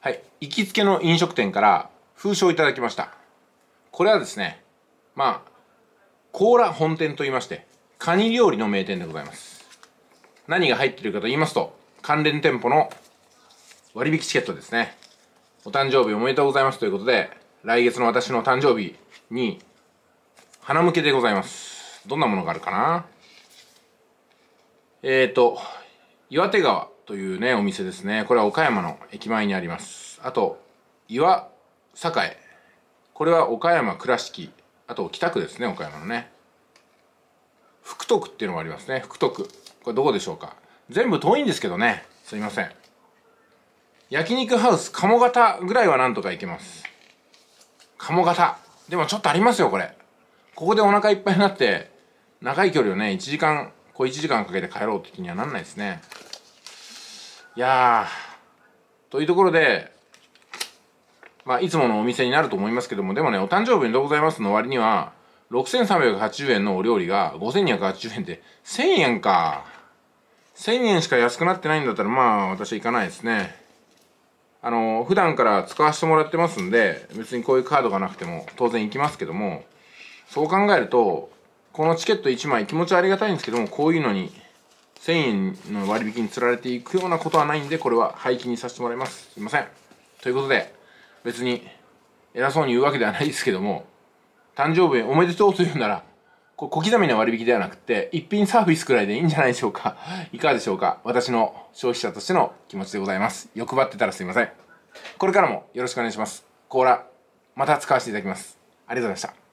はい、行きつけの飲食店から封書をいただきましたこれはですねまあ甲羅本店といいましてカニ料理の名店でございます何が入ってるかと言いますと関連店舗の割引チケットですねお誕生日おめでとうございますということで来月の私の誕生日に花向けでございますどんなものがあるかなえっ、ー、と岩手川というねお店ですねこれは岡山の駅前にありますあと岩栄これは岡山倉敷あと北区ですね岡山のね福徳っていうのもありますね福徳これどこでしょうか全部遠いんですけどねすいません焼肉ハウス鴨型ぐらいはなんとかいけます鴨型でもちょっとありますよこれここでお腹いっぱいになって長い距離をね1時間こう1時間かけて帰ろうって気にはなんないですねいやというところで、まあ、いつものお店になると思いますけども、でもね、お誕生日でうございますの割には、6380円のお料理が5280円で1000円か。1000円しか安くなってないんだったら、まあ、私行かないですね。あの、普段から使わせてもらってますんで、別にこういうカードがなくても当然行きますけども、そう考えると、このチケット1枚気持ちありがたいんですけども、こういうのに1000円の割引につられていくようなことはないんで、これは廃棄にさせてもらいます。すいません。ということで、別に偉そうに言うわけではないですけども、誕生日おめでとうというなら、小刻みな割引ではなくて、一品サービスくらいでいいんじゃないでしょうか。いかがでしょうか。私の消費者としての気持ちでございます。欲張ってたらすいません。これからもよろしくお願いします。コーラ、また使わせていただきます。ありがとうございました。